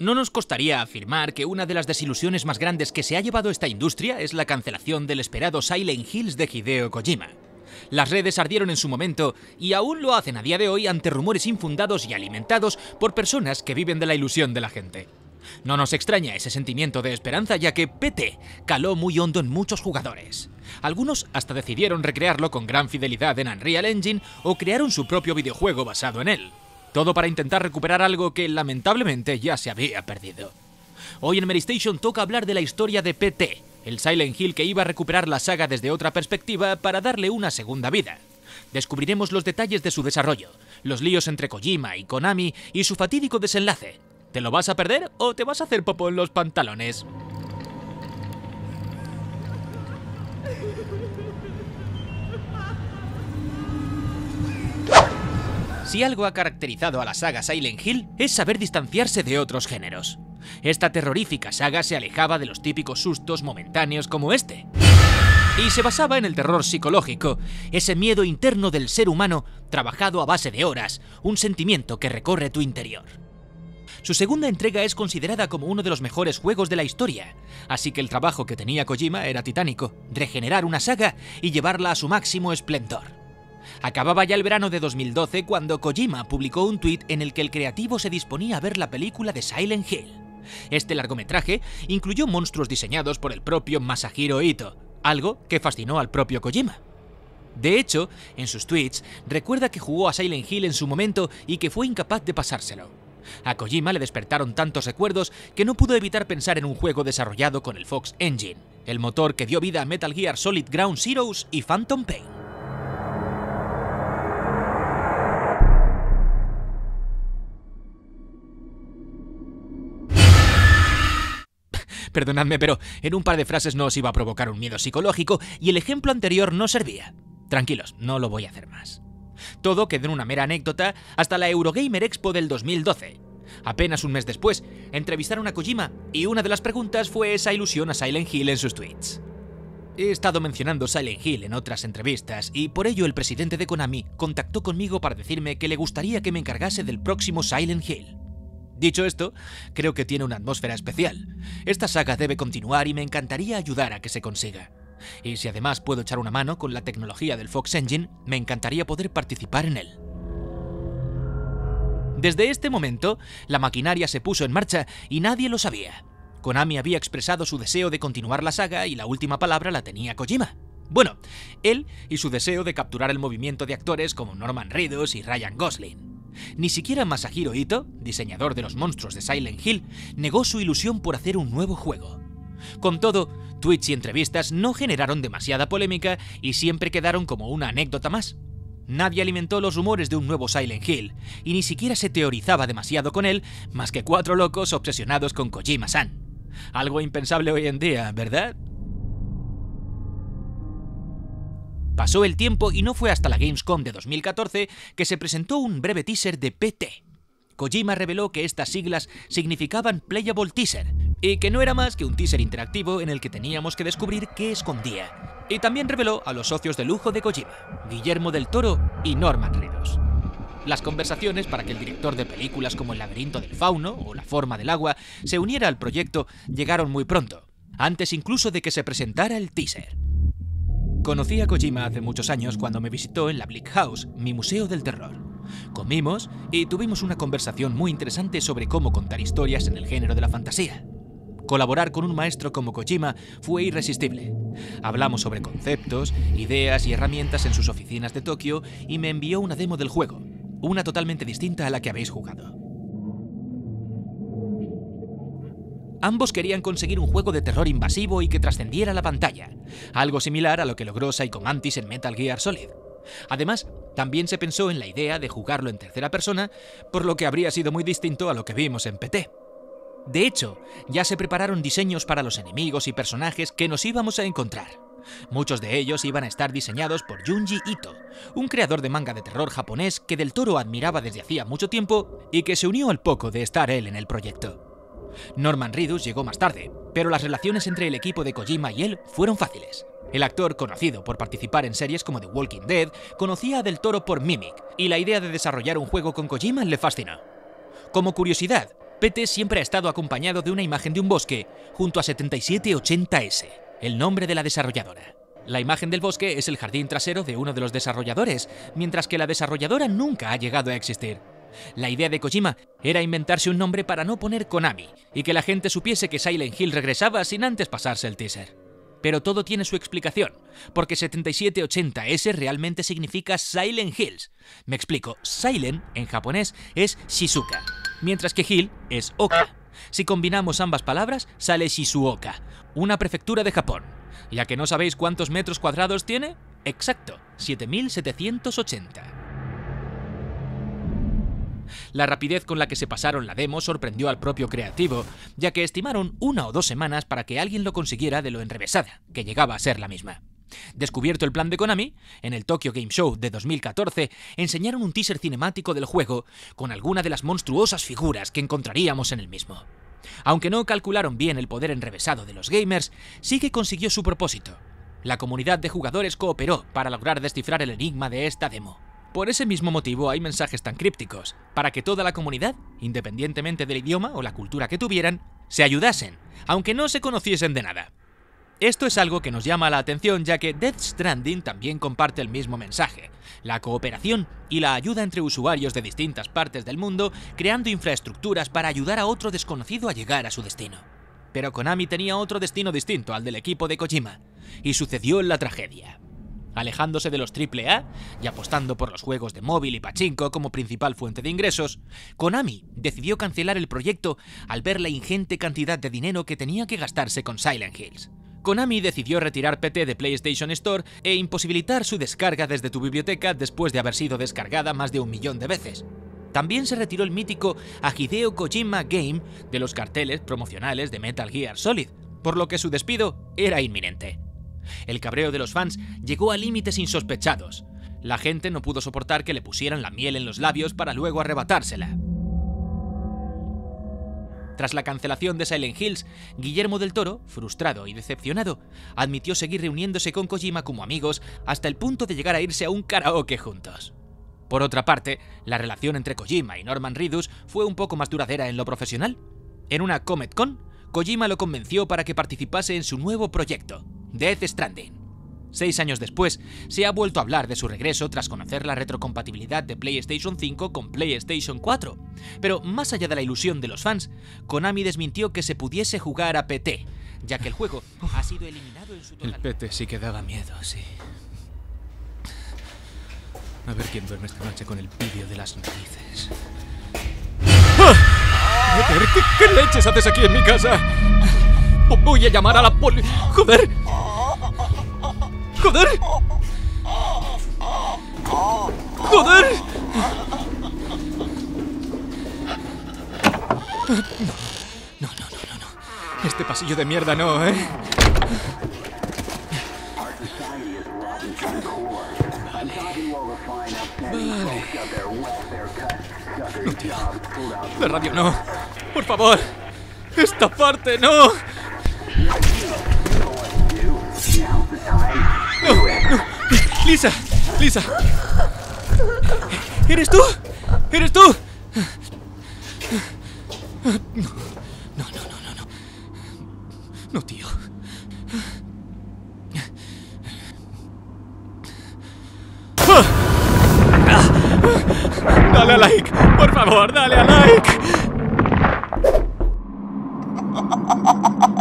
No nos costaría afirmar que una de las desilusiones más grandes que se ha llevado esta industria es la cancelación del esperado Silent Hills de Hideo Kojima. Las redes ardieron en su momento y aún lo hacen a día de hoy ante rumores infundados y alimentados por personas que viven de la ilusión de la gente. No nos extraña ese sentimiento de esperanza ya que PT caló muy hondo en muchos jugadores. Algunos hasta decidieron recrearlo con gran fidelidad en Unreal Engine o crearon su propio videojuego basado en él. Todo para intentar recuperar algo que lamentablemente ya se había perdido. Hoy en Mary Station toca hablar de la historia de PT, el Silent Hill que iba a recuperar la saga desde otra perspectiva para darle una segunda vida. Descubriremos los detalles de su desarrollo, los líos entre Kojima y Konami y su fatídico desenlace. ¿Te lo vas a perder o te vas a hacer popo en los pantalones? Si algo ha caracterizado a la saga Silent Hill es saber distanciarse de otros géneros. Esta terrorífica saga se alejaba de los típicos sustos momentáneos como este. Y se basaba en el terror psicológico, ese miedo interno del ser humano trabajado a base de horas, un sentimiento que recorre tu interior. Su segunda entrega es considerada como uno de los mejores juegos de la historia, así que el trabajo que tenía Kojima era titánico, regenerar una saga y llevarla a su máximo esplendor. Acababa ya el verano de 2012 cuando Kojima publicó un tuit en el que el creativo se disponía a ver la película de Silent Hill. Este largometraje incluyó monstruos diseñados por el propio Masahiro Ito, algo que fascinó al propio Kojima. De hecho, en sus tweets recuerda que jugó a Silent Hill en su momento y que fue incapaz de pasárselo. A Kojima le despertaron tantos recuerdos que no pudo evitar pensar en un juego desarrollado con el Fox Engine, el motor que dio vida a Metal Gear Solid Ground Zeroes y Phantom Pain. Perdonadme, pero en un par de frases no os iba a provocar un miedo psicológico y el ejemplo anterior no servía. Tranquilos, no lo voy a hacer más. Todo quedó en una mera anécdota hasta la Eurogamer Expo del 2012. Apenas un mes después, entrevistaron a Kojima y una de las preguntas fue esa ilusión a Silent Hill en sus tweets. He estado mencionando Silent Hill en otras entrevistas y por ello el presidente de Konami contactó conmigo para decirme que le gustaría que me encargase del próximo Silent Hill. Dicho esto, creo que tiene una atmósfera especial. Esta saga debe continuar y me encantaría ayudar a que se consiga. Y si además puedo echar una mano con la tecnología del Fox Engine, me encantaría poder participar en él. Desde este momento, la maquinaria se puso en marcha y nadie lo sabía. Konami había expresado su deseo de continuar la saga y la última palabra la tenía Kojima. Bueno, él y su deseo de capturar el movimiento de actores como Norman Reedus y Ryan Gosling. Ni siquiera Masahiro Ito, diseñador de los monstruos de Silent Hill, negó su ilusión por hacer un nuevo juego. Con todo, tweets y entrevistas no generaron demasiada polémica y siempre quedaron como una anécdota más. Nadie alimentó los rumores de un nuevo Silent Hill, y ni siquiera se teorizaba demasiado con él, más que cuatro locos obsesionados con Kojima-san. Algo impensable hoy en día, ¿verdad? Pasó el tiempo y no fue hasta la Gamescom de 2014 que se presentó un breve teaser de PT. Kojima reveló que estas siglas significaban Playable Teaser, y que no era más que un teaser interactivo en el que teníamos que descubrir qué escondía. Y también reveló a los socios de lujo de Kojima, Guillermo del Toro y Norman Reedus. Las conversaciones para que el director de películas como El laberinto del fauno o La forma del agua se uniera al proyecto llegaron muy pronto, antes incluso de que se presentara el teaser. Conocí a Kojima hace muchos años cuando me visitó en la Blick House, mi museo del terror. Comimos y tuvimos una conversación muy interesante sobre cómo contar historias en el género de la fantasía. Colaborar con un maestro como Kojima fue irresistible. Hablamos sobre conceptos, ideas y herramientas en sus oficinas de Tokio y me envió una demo del juego, una totalmente distinta a la que habéis jugado. Ambos querían conseguir un juego de terror invasivo y que trascendiera la pantalla, algo similar a lo que logró Psycho Mantis en Metal Gear Solid. Además, también se pensó en la idea de jugarlo en tercera persona, por lo que habría sido muy distinto a lo que vimos en PT. De hecho, ya se prepararon diseños para los enemigos y personajes que nos íbamos a encontrar. Muchos de ellos iban a estar diseñados por Junji Ito, un creador de manga de terror japonés que Del Toro admiraba desde hacía mucho tiempo y que se unió al poco de estar él en el proyecto. Norman Reedus llegó más tarde, pero las relaciones entre el equipo de Kojima y él fueron fáciles. El actor, conocido por participar en series como The Walking Dead, conocía a Del Toro por Mimic, y la idea de desarrollar un juego con Kojima le fascinó. Como curiosidad, Pete siempre ha estado acompañado de una imagen de un bosque, junto a 7780S, el nombre de la desarrolladora. La imagen del bosque es el jardín trasero de uno de los desarrolladores, mientras que la desarrolladora nunca ha llegado a existir. La idea de Kojima era inventarse un nombre para no poner Konami y que la gente supiese que Silent Hill regresaba sin antes pasarse el teaser. Pero todo tiene su explicación, porque 7780S realmente significa Silent Hills. Me explico, Silent en japonés es Shizuka, mientras que Hill es Oka. Si combinamos ambas palabras, sale Shizuoka, una prefectura de Japón. Ya que no sabéis cuántos metros cuadrados tiene, exacto, 7780. La rapidez con la que se pasaron la demo sorprendió al propio creativo, ya que estimaron una o dos semanas para que alguien lo consiguiera de lo enrevesada, que llegaba a ser la misma. Descubierto el plan de Konami, en el Tokyo Game Show de 2014 enseñaron un teaser cinemático del juego con alguna de las monstruosas figuras que encontraríamos en el mismo. Aunque no calcularon bien el poder enrevesado de los gamers, sí que consiguió su propósito. La comunidad de jugadores cooperó para lograr descifrar el enigma de esta demo. Por ese mismo motivo hay mensajes tan crípticos, para que toda la comunidad, independientemente del idioma o la cultura que tuvieran, se ayudasen, aunque no se conociesen de nada. Esto es algo que nos llama la atención ya que Death Stranding también comparte el mismo mensaje, la cooperación y la ayuda entre usuarios de distintas partes del mundo creando infraestructuras para ayudar a otro desconocido a llegar a su destino. Pero Konami tenía otro destino distinto al del equipo de Kojima, y sucedió la tragedia alejándose de los AAA y apostando por los juegos de móvil y pachinko como principal fuente de ingresos, Konami decidió cancelar el proyecto al ver la ingente cantidad de dinero que tenía que gastarse con Silent Hills. Konami decidió retirar PT de PlayStation Store e imposibilitar su descarga desde tu biblioteca después de haber sido descargada más de un millón de veces. También se retiró el mítico Ajideo Kojima Game de los carteles promocionales de Metal Gear Solid, por lo que su despido era inminente. El cabreo de los fans llegó a límites insospechados. La gente no pudo soportar que le pusieran la miel en los labios para luego arrebatársela. Tras la cancelación de Silent Hills, Guillermo del Toro, frustrado y decepcionado, admitió seguir reuniéndose con Kojima como amigos hasta el punto de llegar a irse a un karaoke juntos. Por otra parte, la relación entre Kojima y Norman Reedus fue un poco más duradera en lo profesional. En una Comet Con, Kojima lo convenció para que participase en su nuevo proyecto, Death Stranding. Seis años después, se ha vuelto a hablar de su regreso tras conocer la retrocompatibilidad de PlayStation 5 con PlayStation 4. Pero más allá de la ilusión de los fans, Konami desmintió que se pudiese jugar a PT, ya que el juego ha sido eliminado en su totalidad. El PT sí que daba miedo, sí. A ver quién duerme esta noche con el vídeo de las narices. ¡Ah! ¿Qué leches haces aquí en mi casa? Voy a llamar a la poli... ¡Joder! ¡Joder! ¡Joder! No, no, no, no, no. Este pasillo de mierda no, ¿eh? Vale. No, La radio no. Por favor. Esta parte no. No, Lisa, Lisa. ¿Eres tú? ¿Eres tú? No, no, no, no, no. No, tío. Dale a like, por favor, dale a like.